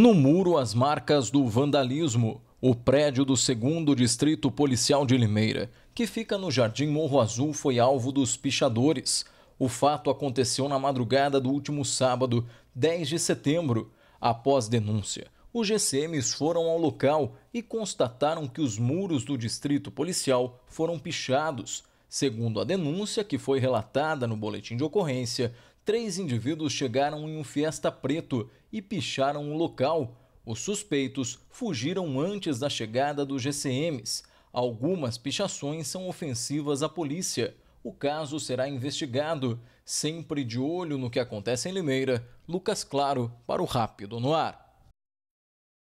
No muro, as marcas do vandalismo. O prédio do 2 Distrito Policial de Limeira, que fica no Jardim Morro Azul, foi alvo dos pichadores. O fato aconteceu na madrugada do último sábado, 10 de setembro. Após denúncia, os GCMs foram ao local e constataram que os muros do distrito policial foram pichados. Segundo a denúncia que foi relatada no boletim de ocorrência, três indivíduos chegaram em um Fiesta Preto e picharam o local. Os suspeitos fugiram antes da chegada dos GCMs. Algumas pichações são ofensivas à polícia. O caso será investigado. Sempre de olho no que acontece em Limeira, Lucas Claro para o Rápido no Ar.